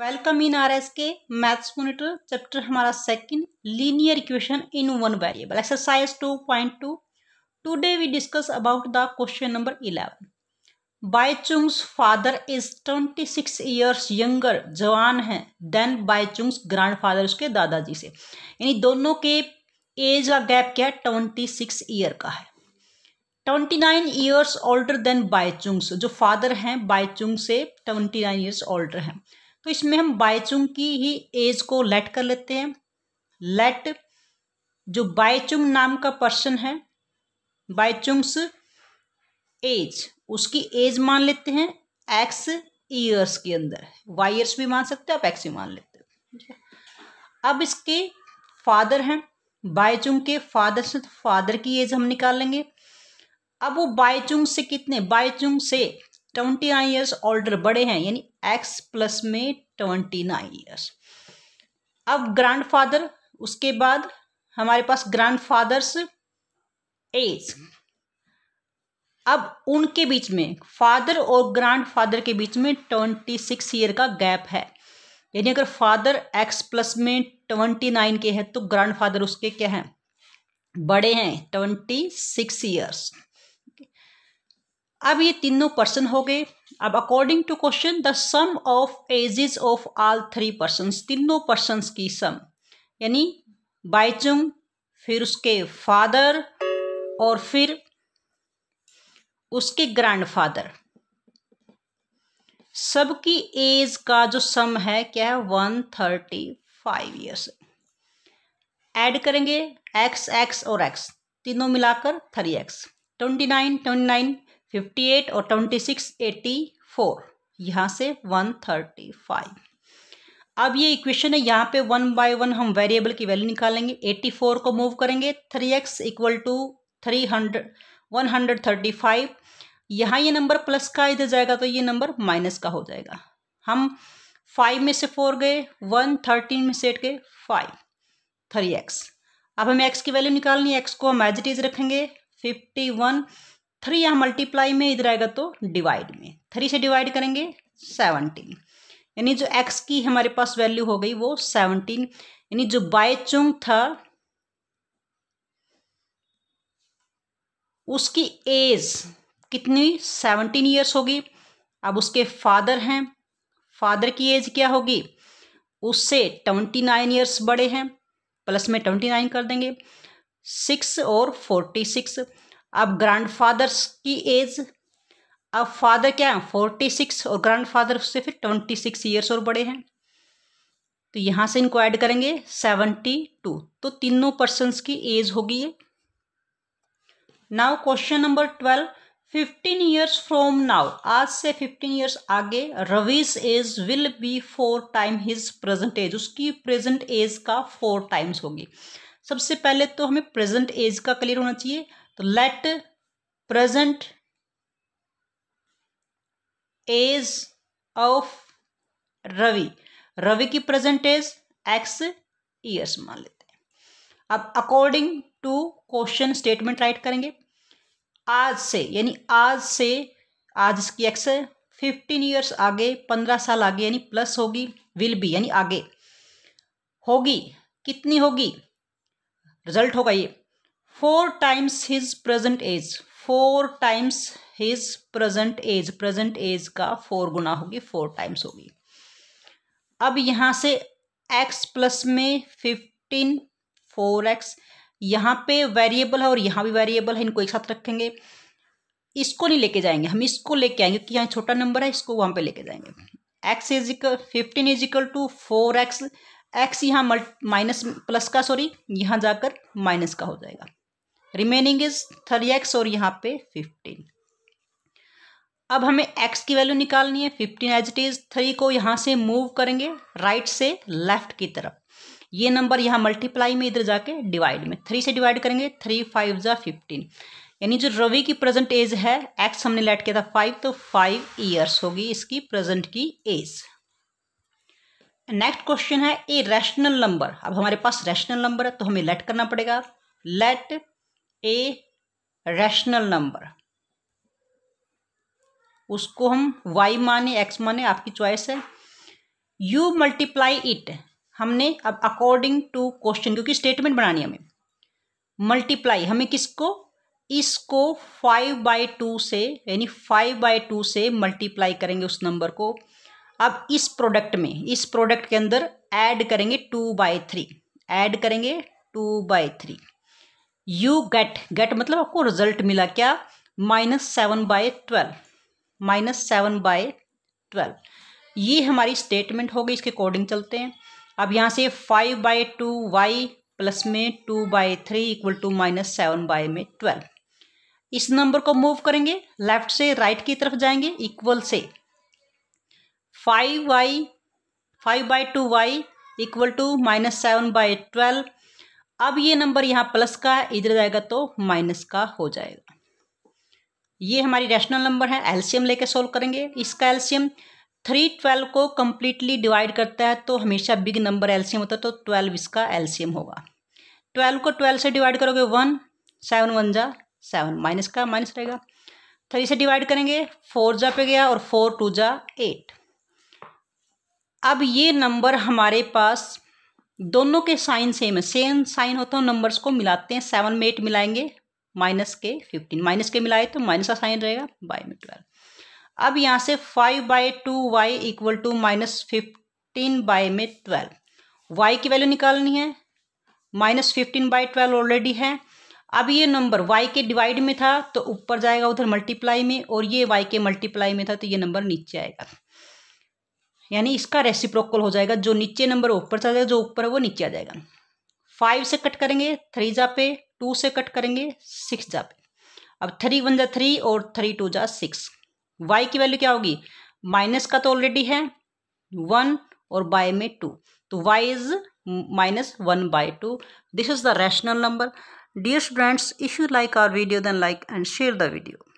welcome in R S K maths monitor chapter हमारा second linear equation in one variable exercise two point two today we discuss about the question number eleven Baichung's father is twenty six years younger जवान है then बायचुंग्स grand father उसके दादाजी से यानी दोनों के as का गैप क्या है ट्वेंटी सिक्स ईयर का है twenty nine years older than Baichung's जो फादर हैं बायचुंग से ट्वेंटी नाइन ईयर्स ओल्डर हैं तो इसमें हम बायचुंग की ही एज को लेट कर लेते हैं लेट जो बायचुंग नाम का पर्सन है बायचुंग्स एज उसकी एज मान लेते हैं एक्स ईयर्स के अंदर वाई ईयर्स भी मान सकते हैं आप एक्स भी मान लेते हो अब इसके फादर हैं बायचुंग के फादर से तो फादर की एज हम निकाल लेंगे अब वो बायचुंग से कितने बायचुंग से ट्वेंटी नाइन ईयर्स ऑल्डर बड़े हैं यानी एक्स प्लस में ट्वेंटी नाइन ईयर्स अब ग्रैंडफादर उसके बाद हमारे पास ग्रैंडफादर्स एज अब उनके बीच में फादर और ग्रैंडफादर के बीच में ट्वेंटी सिक्स ईयर का गैप है यानी अगर फादर एक्स प्लस में ट्वेंटी नाइन के हैं तो ग्रैंडफादर उसके क्या हैं बड़े हैं ट्वेंटी सिक्स ईयर्स अब ये तीनों पर्सन हो गए अब according to question the sum of ages of all three person तीनों पर्सनस की सम यानी बाइचुंग फिर उसके फादर और फिर उसके ग्रैंडफादर सबकी एज का जो सम है क्या है one thirty five years add करेंगे एक्स एक्स और एक्स तीनों मिलाकर three x twenty nine twenty nine fifty eight और ट्वेंटी सिक्स एटी फोर यहाँ से वन थर्टी फाइव अब ये इक्वेशन है यहाँ पे वन बाय वन हम वेरिएबल की वैल्यू निकालेंगे एट्टी फोर को मूव करेंगे three x equal to three hundred one hundred thirty five यहाँ ये नंबर प्लस का इधर जाएगा तो ये नंबर माइनस का हो जाएगा हम फाइव में से फोर गए वन थर्टीन में से एट गए फाइव थ्री एक्स अब हमें एक्स की वैल्यू निकालनी है एक्स को हम एज इट इज रखेंगे फिफ्टी वन थ्री यहाँ मल्टीप्लाई में इधर आएगा तो डिवाइड में थ्री से डिवाइड करेंगे सेवनटीन यानी जो एक्स की हमारे पास वैल्यू हो गई वो सेवनटीन यानी जो बायचुंग था उसकी एज कितनी सेवनटीन ईयर्स होगी अब उसके फादर हैं फादर की एज क्या होगी उससे ट्वेंटी नाइन ईयर्स बड़े हैं प्लस में ट्वेंटी नाइन कर देंगे सिक्स और फोर्टी सिक्स अब ग्रैंडफादर्स की एज अब फादर क्या है फोर्टी सिक्स और ग्रैंडफादर से फिर ट्वेंटी सिक्स ईयर्स और बड़े हैं तो यहाँ से इनको ऐड करेंगे सेवेंटी टू तो तीनों पर्सनस की एज होगी ये now question number twelve fifteen years from now आज से फिफ्टीन ईयर्स आगे Ravi's age will be four time his present age उसकी प्रेजेंट एज का फोर टाइम्स होगी सबसे पहले तो हमें प्रेजेंट एज का क्लियर होना चाहिए तो let present age of Ravi Ravi की प्रेजेंट एज एक्स ईयर्स मान लेते हैं अब according to question statement write करेंगे आज से यानी आज से आज इसकी एक्स फिफ्टीन ईयर्स आगे पंद्रह साल आगे यानी प्लस होगी विल बी यानी आगे होगी कितनी होगी रिजल्ट होगा ये four times his present age four times his present age present age का फोर गुना होगी फोर टाइम्स होगी अब यहां से एक्स प्लस में फिफ्टीन फोर एक्स यहां पे वेरिएबल है और यहां भी वेरिएबल है इनको एक साथ रखेंगे इसको नहीं लेके जाएंगे हम इसको लेके आएंगे क्योंकि यहाँ छोटा नंबर है इसको वहां पे लेके जाएंगे x equal fifteen equal to four x x यहाँ माइनस प्लस का सॉरी यहाँ जाकर माइनस का हो जाएगा रिमेनिंग इज थर्टी एक्स और यहाँ पे फिफ्टीन अब हमें एक्स की वैल्यू निकालनी है fifteen as it is three को यहाँ से मूव करेंगे राइट से लेफ्ट की तरफ ये नंबर यहाँ मल्टीप्लाई में इधर जाके डिवाइड में थ्री से डिवाइड करेंगे थ्री फाइव ज़ा फिफ्टीन यानी जो रवि की प्रेजेंट एज है एक्स हमने लेट किया था फाइव तो फाइव ईयर्स होगी इसकी प्रेजेंट की एज नेक्स्ट क्वेश्चन है ए रैशनल नंबर अब हमारे पास रैशनल नंबर है तो हमें लेट करना पड़ेगा लेट ए रैशनल नंबर उसको हम वाई माने एक्स माने आपकी चॉइस है यू मल्टीप्लाई इट हमने अब अकॉर्डिंग टू क्वेश्चन क्योंकि स्टेटमेंट बनानी है हमें मल्टीप्लाई हमें किसको इसको फाइव बाई टू से यानी फाइव बाई टू से मल्टीप्लाई करेंगे उस नंबर को अब इस प्रोडक्ट में इस प्रोडक्ट के अंदर ऐड करेंगे टू बाई थ्री ऐड करेंगे two by three you get get मतलब आपको रिजल्ट मिला क्या minus seven by twelve minus seven by twelve ये हमारी स्टेटमेंट होगी इसके अकॉर्डिंग चलते हैं अब यहाँ से five by two y plus में two by three equal to minus seven by में ट्वेल्व इस नंबर को मूव करेंगे लेफ्ट से राइट right की तरफ जाएंगे इक्वल से five y five by two y equal to minus seven by twelve अब ये नंबर यहाँ प्लस का है इधर जाएगा तो माइनस का हो जाएगा ये हमारी रैशनल नंबर है एल्शियम लेके सोल्व करेंगे इसका एल्शियम थ्री ट्वेल्व को कम्प्लीटली डिवाइड करता है तो हमेशा बिग नंबर एल्शियम होता है तो ट्वेल्व इसका एल्शियम होगा ट्वेल्व को ट्वेल्व से डिवाइड करोगे वन सेवन वन जा सेवन माइनस का माइनस रहेगा थ्री से डिवाइड करेंगे फोर जा पे गया और फोर टू जा एट अब ये नंबर हमारे पास दोनों के साइन सेम है सेम साइन होता है नंबर्स को मिलाते हैं सेवन में एट मिलाएंगे माइनस के फिफ्टीन माइनस के मिलाए तो माइनस का साइन रहेगा बाय में ट्वेल्व अब यहाँ से five by two y equal to minus fifteen by में ट्वेल्व वाई की वैल्यू निकालनी है minus fifteen by twelve already है अब ये नंबर वाई के डिवाइड में था तो ऊपर जाएगा उधर मल्टीप्लाई में और ये वाई के मल्टीप्लाई में था तो ये नंबर नीचे आएगा यानी इसका रेसिप्रोकल हो जाएगा जो नीचे नंबर ऊपर चला जाएगा जो ऊपर है वो नीचे आ जाएगा फाइव से कट करेंगे थ्री जा पे टू से कट करेंगे सिक्स जा पे अब थ्री वन जा थ्री और थ्री टू जा सिक्स वाई की वैल्यू क्या होगी माइनस का तो ऑलरेडी है वन और बाय में टू तो y is minus one by two this is the rational number dear students if you like our video then like and share the video